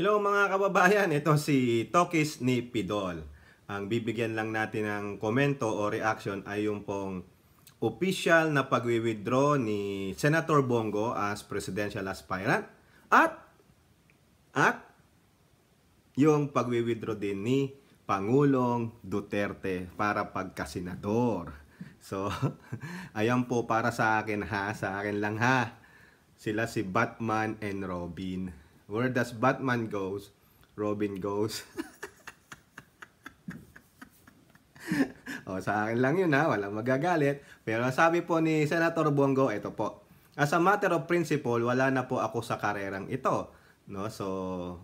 Hello mga kababayan, ito si Tokis ni Pidol. Ang bibigyan lang natin ng komento o reaction ay yung pong official na pagwi-withdraw ni Senator Bongo as presidential aspirant at at yung pagwi-withdraw din ni Pangulong Duterte para pagkasenador. So, ayan po para sa akin ha, sa akin lang ha. Sila si Batman and Robin. Where does Batman goes, Robin goes. o, oh, sa akin lang yun ha, walang magagalit. Pero sabi po ni Senator Bongo, ito po. As a matter of principle, wala na po ako sa karerang ito. No? So,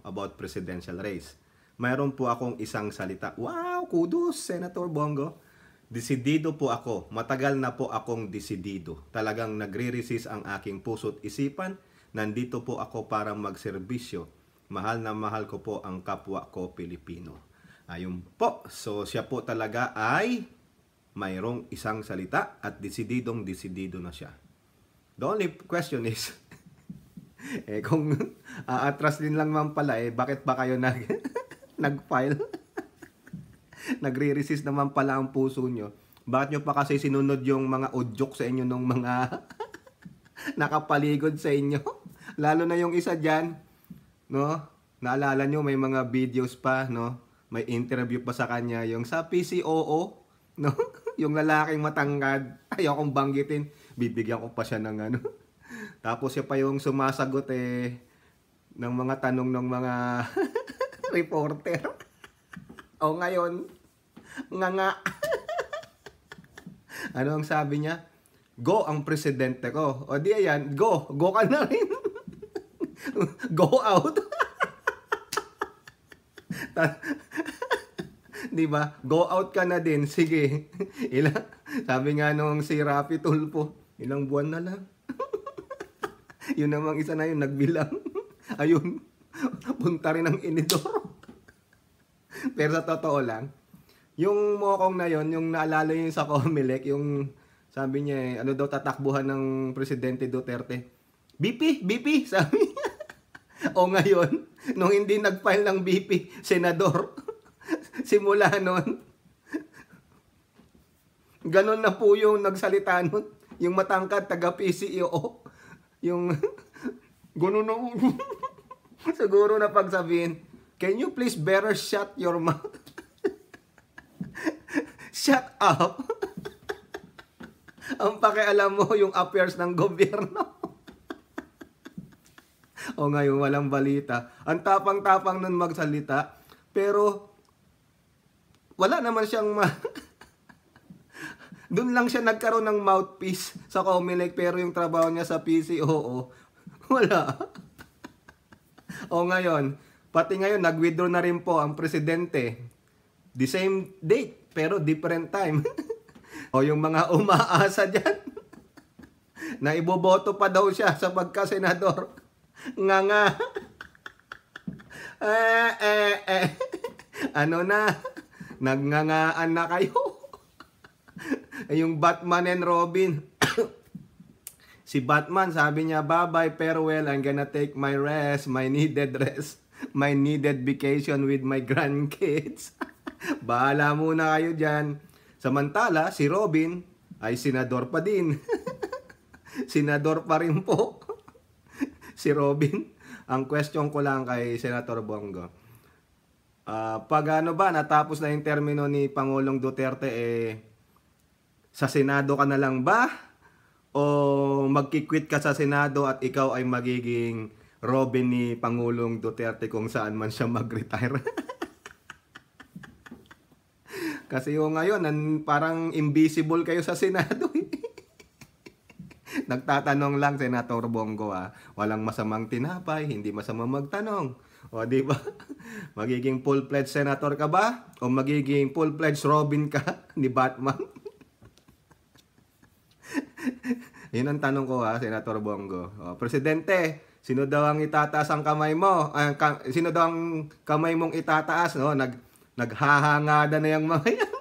about presidential race. Mayroon po akong isang salita. Wow, kudos, Senator Bongo. Desidido po ako. Matagal na po akong desidido. Talagang nagre-resist ang aking puso't isipan Nandito po ako para magserbisyo. Mahal na mahal ko po ang kapwa ko Pilipino. Ayun po. So siya po talaga ay mayroong isang salita at desididong desidido na siya. The only question is, eh kung aatras din lang man pala, eh bakit ba kayo nag, nagfile? file Nagre-resist naman pala ang puso nyo. Bakit nyo pa kasi sinunod yung mga odyok sa inyo nung mga nakapaligod sa inyo? Lalo na yung isa dyan, no? Naalala nyo, may mga videos pa, no? May interview pa sa kanya. Yung sa PCOO, no? yung lalaking matangkad. Ayokong banggitin. Bibigyan ko pa siya ng ano. Tapos siya pa yung sumasagot eh ng mga tanong ng mga reporter. o ngayon, nga nga. ano ang sabi niya? Go ang presidente ko. O di ayan, go. Go ka na rin. Go out. di ba? Go out ka na din. Sige. Ilang, sabi nga nung si Rafi Tulpo, ilang buwan na lang. yun namang isa na yun, nagbilang. Ayun, punta rin ng inidor. Pero sa totoo lang, yung mokong na yon yung naalala yun sa Comelec, yung sabi niya, eh, ano daw tatakbuhan ng Presidente Duterte. BP, BP, sabi o ngayon, nung hindi nag-file ng BP, senador, simula noon, ganun na po yung nagsalita nun. Yung matangkad, taga-PCEO. Yung, ganun na, siguro na pagsabihin, can you please better shut your mouth? shut up! Ang pakialam mo yung affairs ng gobyerno o ngayon walang balita. Ang tapang-tapang nun magsalita, pero wala naman siyang ma Doon lang siya nagkaroon ng mouthpiece sa Comelec pero yung trabaho niya sa PC, oo. Wala. o ngayon, pati ngayon nag-withdraw na rin po ang presidente. The same date pero different time. o yung mga umaasa diyan na iboboto pa daw siya sa pagka senador nga nga. eh, eh, eh. Ano na? Nagngangaan na kayo. Eh, yung Batman and Robin. si Batman, sabi niya, bye-bye, farewell, I'm gonna take my rest, my needed rest, my needed vacation with my grandkids. Bahala muna kayo dyan. Samantala, si Robin ay senador pa din. senador pa rin po si Robin. Ang question ko lang kay Senator Bongo. Uh, pag ano ba, natapos na yung termino ni Pangulong Duterte, eh, sa Senado ka na lang ba? O magkikwit ka sa Senado at ikaw ay magiging Robin ni Pangulong Duterte kung saan man siya mag-retire? Kasi yung ngayon, parang invisible kayo sa Senado. Nagtatanong lang, Senator Bongo, ah. Walang masamang tinapay, hindi masama magtanong. O, di ba? Magiging full-fledged senator ka ba? O magiging full-fledged Robin ka ni Batman? Yun ang tanong ko ha, ah, Senator Bongo. O, Presidente, sino daw ang itataas ang kamay mo? Uh, ka, sino daw ang kamay mong itataas? No? Nag, naghahangada na yung mga yan.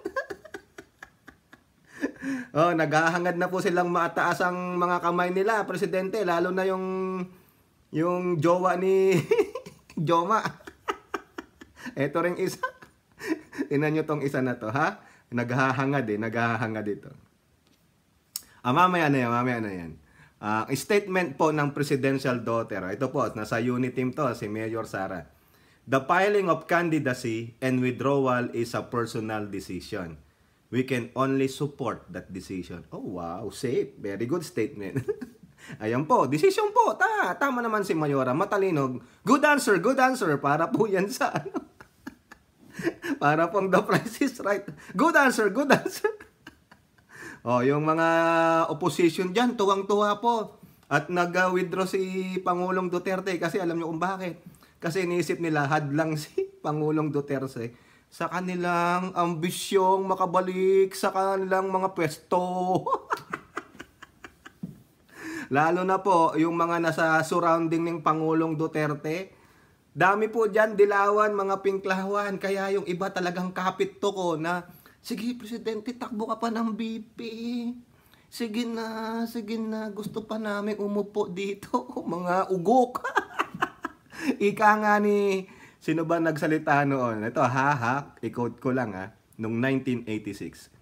Oh, naghahangad na po silang maataas ang mga kamay nila, presidente, lalo na yung yung jowa ni Joma. Ito ring isa. Tingnan niyo tong isa na to, ha? Naghahangad eh, naghahangad ito. Ah, mamaya na yan, mamaya na yan. Ang uh, statement po ng presidential daughter, ah, ito po, nasa unit team to, si Mayor Sara. The filing of candidacy and withdrawal is a personal decision. We can only support that decision. Oh, wow. Safe. Very good statement. Ayan po. Decision po. Ta tama naman si Mayora. Matalinog. Good answer. Good answer. Para po yan sa ano. Para pong the price is right. Good answer. Good answer. oh, yung mga opposition dyan, tuwang-tuwa po. At nag-withdraw si Pangulong Duterte kasi alam nyo kung bakit. Kasi iniisip nila, hadlang si Pangulong Duterte sa kanilang ambisyong makabalik sa kanilang mga pwesto. Lalo na po yung mga nasa surrounding ng Pangulong Duterte. Dami po dyan dilawan, mga pinklawan. Kaya yung iba talagang kapit to ko na, sige Presidente, takbo ka pa ng BP. Sige na, sige na, gusto pa namin umupo dito. Mga ugok. Ika nga ni Sino ba nagsalita noon? Ito, ha, i-quote ko lang ha, nung 1986.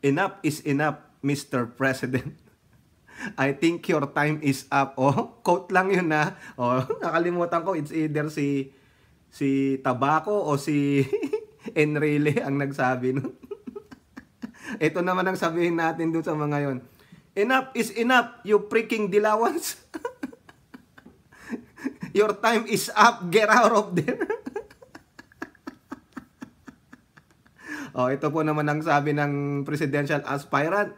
Enough is enough, Mr. President. I think your time is up. Oh, quote lang yun na. Oh, nakalimutan ko it's either si si Tabaco o si Enrile ang nagsabi no. Ito naman ang sabihin natin doon sa mga yon. Enough is enough, you freaking dilawans. Your time is up. Get out of there. oh, ito po naman ang sabi ng presidential aspirant.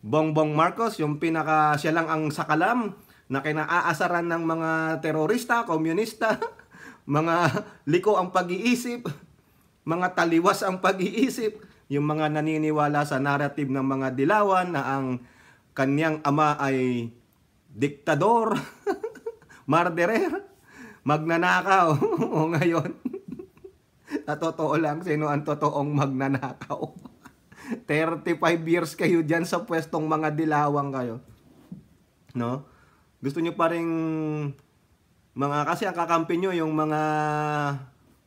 Bongbong Marcos, yung pinaka siya lang ang sakalam na kinaaasaran ng mga terorista, komunista, mga liko ang pag-iisip, mga taliwas ang pag-iisip, yung mga naniniwala sa narrative ng mga dilawan na ang kanyang ama ay diktador, marderer magnanakaw. o ngayon, na totoo lang, sino ang totoong magnanakaw? 35 years kayo dyan sa pwestong mga dilawang kayo. No? Gusto nyo pa rin mga, kasi ang kakampi nyo, yung mga,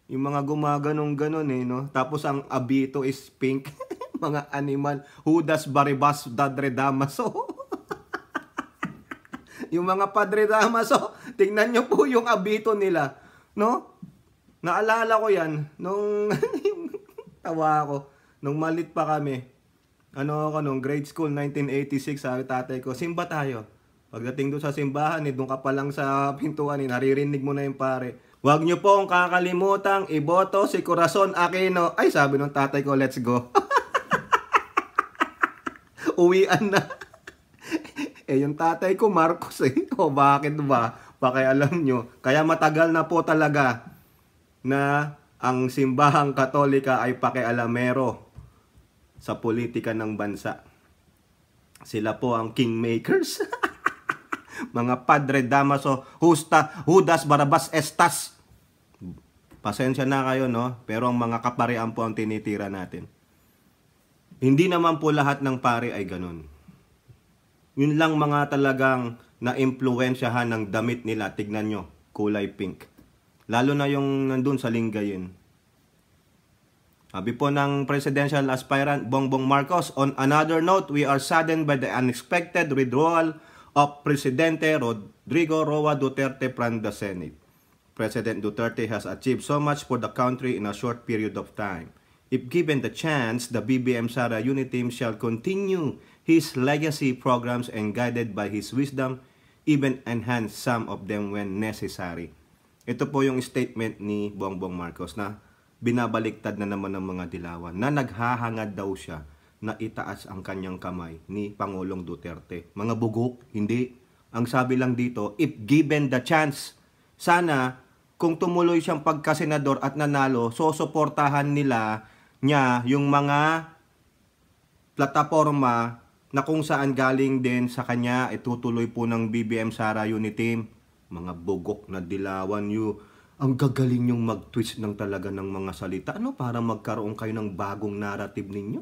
yung mga gumaganong ganon eh, no? Tapos ang abito is pink. mga animal. Hudas baribas dadre damaso yung mga Padre Damaso, tingnan nyo po yung abito nila. No? Naalala ko yan, nung tawa ako, nung malit pa kami. Ano ako, nung grade school, 1986, sabi tatay ko, simba tayo. Pagdating doon sa simbahan, eh, doon ka pa lang sa pintuan, eh, naririnig mo na yung pare. Huwag nyo pong kakalimutang iboto si Corazon Aquino. Ay, sabi ng tatay ko, let's go. Uwian na. Eh, yung tatay ko, Marcos eh. O bakit ba? Baka alam nyo. Kaya matagal na po talaga na ang simbahang katolika ay pakialamero sa politika ng bansa. Sila po ang kingmakers. Mga Padre Damaso, Husta, Judas, Barabas, Estas. Pasensya na kayo, no? Pero ang mga kaparean po ang tinitira natin. Hindi naman po lahat ng pare ay ganun. Yun lang mga talagang na-impluensyahan ng damit nila. Tignan nyo, kulay pink. Lalo na yung nandun sa Lingayen. Sabi po ng presidential aspirant Bongbong Marcos, on another note, we are saddened by the unexpected withdrawal of Presidente Rodrigo Roa Duterte from the Senate. President Duterte has achieved so much for the country in a short period of time. If given the chance, the BBM Sara Unity team shall continue his legacy programs and guided by his wisdom, even enhance some of them when necessary. Ito po yung statement ni Bongbong Marcos na binabaliktad na naman ng mga dilawan na naghahangad daw siya na itaas ang kanyang kamay ni Pangulong Duterte. Mga bugok, hindi. Ang sabi lang dito, if given the chance, sana kung tumuloy siyang pagkasenador at nanalo, sosuportahan nila niya yung mga plataforma na kung saan galing din sa kanya itutuloy po ng BBM Sara Team Mga bugok na dilawan nyo. Ang gagaling yung mag-twist ng talaga ng mga salita. Ano? Para magkaroon kayo ng bagong narrative ninyo.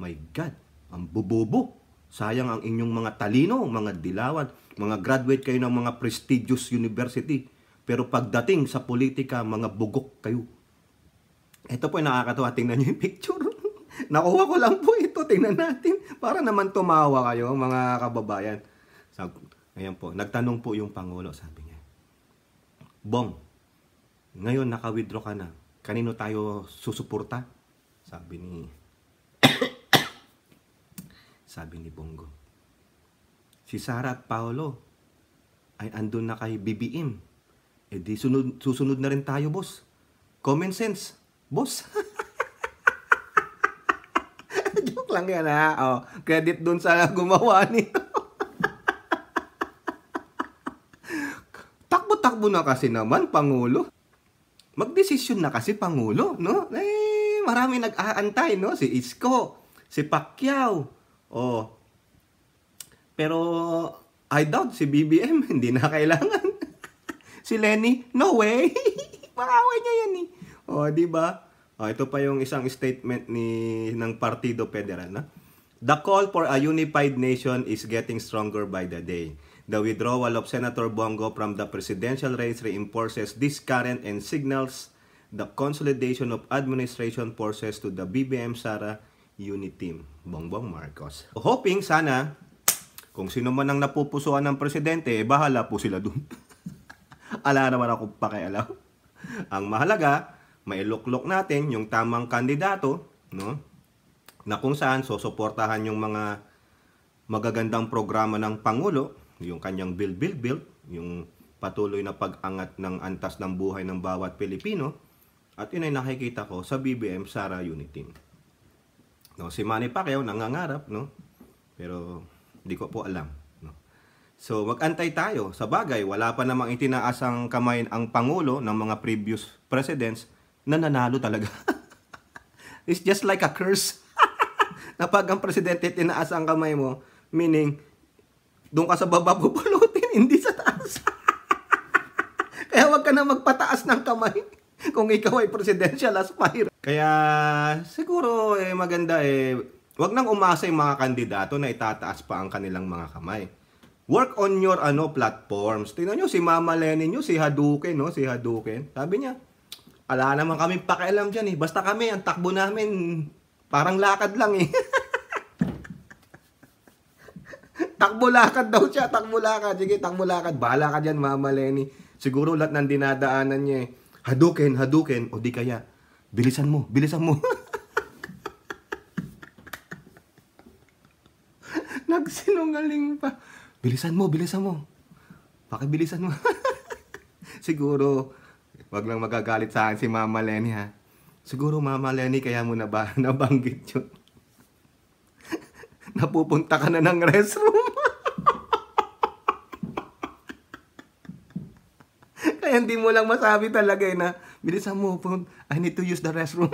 My God, ang bubobo. Sayang ang inyong mga talino, mga dilawan. Mga graduate kayo ng mga prestigious university. Pero pagdating sa politika, mga bugok kayo. Ito po ay nakakatawa. Tingnan nyo yung picture. Nakuha ko lang po ito. Tingnan natin. Para naman tumawa kayo, mga kababayan. Sag, ayan po. Nagtanong po yung Pangulo. Sabi niya, Bong, ngayon naka-withdraw ka na. Kanino tayo susuporta? Sabi ni... sabi ni Bongo. Si Sara at Paolo ay andun na kay BBM. E eh di sunod, susunod na rin tayo, boss. Common sense, boss. Joke lang yan ha. Oh, credit dun sa gumawa nito. Takbo-takbo na kasi naman, Pangulo. Magdesisyon na kasi, Pangulo, no? Eh, marami nag-aantay, no? Si Isko, si Pacquiao. Oh. Pero, I doubt si BBM, hindi na kailangan. si Lenny, no way. Pakaway niya yan eh. Oh, diba? ba? Oh, ito pa yung isang statement ni ng Partido Federal na. The call for a unified nation is getting stronger by the day. The withdrawal of Senator Bongo from the presidential race reinforces this current and signals the consolidation of administration forces to the BBM Sara unit team. Bongbong Marcos. Hoping sana kung sino man ang napupusuan ng presidente, eh, bahala po sila dun. Ala naman ako pakialam. Ang mahalaga, mailuklok natin yung tamang kandidato, no? Na kung saan susuportahan yung mga magagandang programa ng Pangulo, yung kanyang Build, Build, Build, yung patuloy na pag-angat ng antas ng buhay ng bawat Pilipino. At yun ay nakikita ko sa BBM Sara Unity. No, si Manny Pacquiao nangangarap, no? Pero di ko po alam. No? So magantay tayo. Sa bagay, wala pa namang itinaasang kamay ang Pangulo ng mga previous presidents nananalo talaga. It's just like a curse. na pag ang presidente tinaas ang kamay mo, meaning, doon ka sa baba bubulutin, hindi sa taas. Kaya wag ka na magpataas ng kamay kung ikaw ay presidential aspirant. Kaya siguro eh, maganda eh, wag nang umasa yung mga kandidato na itataas pa ang kanilang mga kamay. Work on your ano platforms. Tingnan niyo si Mama Lenin niyo, si Hadouken, no? Si Hadouken. Sabi niya, wala naman kami pakialam dyan eh. Basta kami, ang takbo namin, parang lakad lang eh. takbo lakad daw siya, takbo lakad. Sige, takbo lakad. Bahala ka dyan, Mama Lenny. Siguro lahat ng dinadaanan niya eh. Haduken, haduken. O di kaya, bilisan mo, bilisan mo. Nagsinungaling pa. Bilisan mo, bilisan mo. Pakibilisan mo. Siguro, Wag lang magagalit sa akin si Mama Lenny ha. Siguro Mama Lenny kaya mo na ba nabanggit yun. Napupunta ka na ng restroom. kaya hindi mo lang masabi talaga eh na bilisan mo po, I need to use the restroom.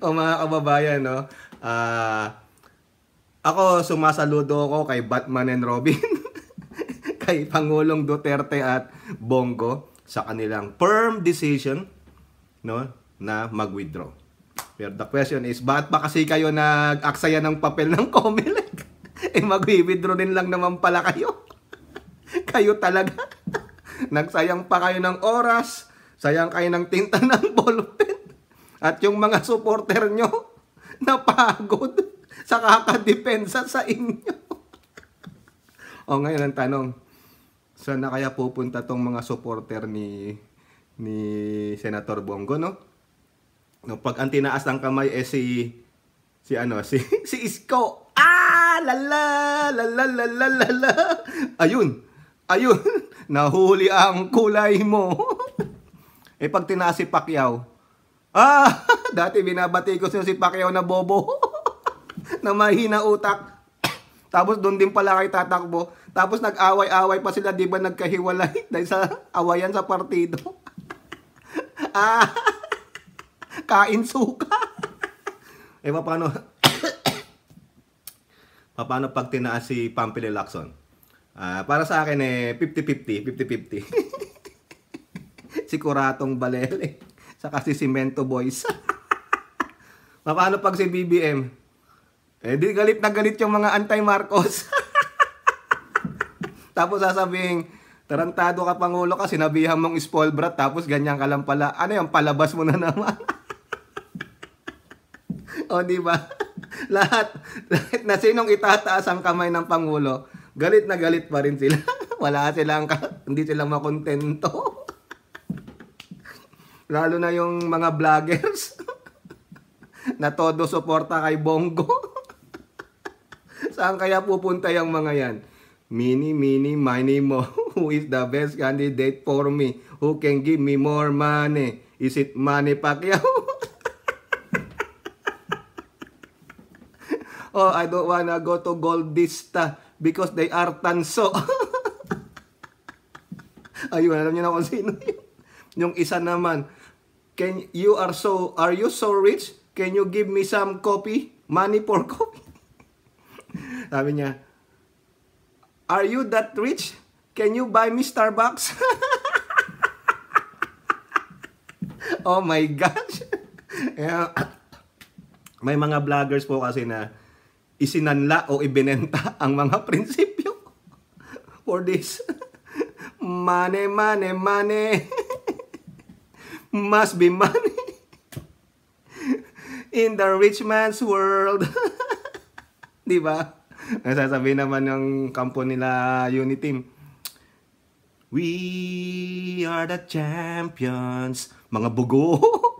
o mga kababayan, no? Uh, ako, sumasaludo ako kay Batman and Robin kay Pangulong Duterte at Bongo sa kanilang firm decision no na mag-withdraw. Pero the question is, bakit ba kasi kayo nag-aksaya ng papel ng COMELEC? eh mag-withdraw din lang naman pala kayo. kayo talaga. Nagsayang pa kayo ng oras, sayang kayo ng tinta ng ballpen. At yung mga supporter nyo, napagod sa kakadepensa sa inyo. o ngayon ang tanong, Saan na kaya pupunta tong mga supporter ni ni Senator Bongo, no? No, pag ang tinaas ng kamay eh si si ano, si si Isko. Ah, la la la la la la la. la. Ayun. Ayun. Nahuli ang kulay mo. eh pag tinaas si Pacquiao. Ah, dati binabati ko si Pacquiao na bobo. na mahina utak. Tapos doon din pala kay tatakbo. Tapos nag-away-away pa sila, 'di ba nagkahiwalay dahil sa awayan sa partido. ah, kain suka. eh paano? paano pag tinaas si Pampili Lacson? Ah, para sa akin eh 50-50, 50-50. si Kuratong Balele saka si Cemento Boys. paano pag si BBM? Eh di galit na galit yung mga anti-Marcos. Tapos sasabing, tarantado ka Pangulo kasi sinabihan mong spoil brat, tapos ganyan ka lang pala. Ano yung palabas mo na naman? o, di ba? lahat, lahat na sinong itataas ang kamay ng Pangulo, galit na galit pa rin sila. Wala silang, hindi sila makontento. Lalo na yung mga vloggers na todo suporta kay Bongo. Saan kaya pupunta yung mga yan? Mini, mini, mini mo. Who is the best candidate for me? Who can give me more money? Is it money Pacquiao? oh, I don't wanna go to Goldista because they are tanso. Ayun, alam niyo na kung sino yun. Yung isa naman, can you are so are you so rich? Can you give me some coffee? Money for coffee? Sabi niya, Are you that rich? Can you buy me Starbucks? oh my gosh. Yeah. May mga vloggers po kasi na isinanla o ibinenta ang mga prinsipyo for this. Money, money, money. Must be money. In the rich man's world. 'Di ba? Nasasabihin naman ng kampo nila Unity Team. We are the champions. Mga bugok.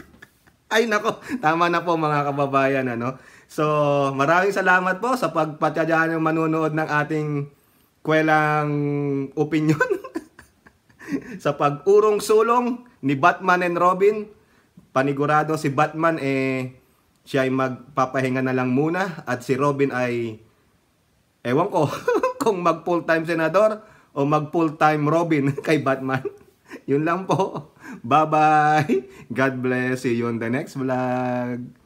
Ay nako, tama na po mga kababayan ano. So, maraming salamat po sa pagpatyagaan ng manonood ng ating kwelang opinion sa pag-urong sulong ni Batman and Robin. Panigurado si Batman eh siya ay magpapahinga na lang muna at si Robin ay ewan ko kung mag full-time senador o mag full-time Robin kay Batman. Yun lang po. Bye-bye. God bless. See you on the next vlog.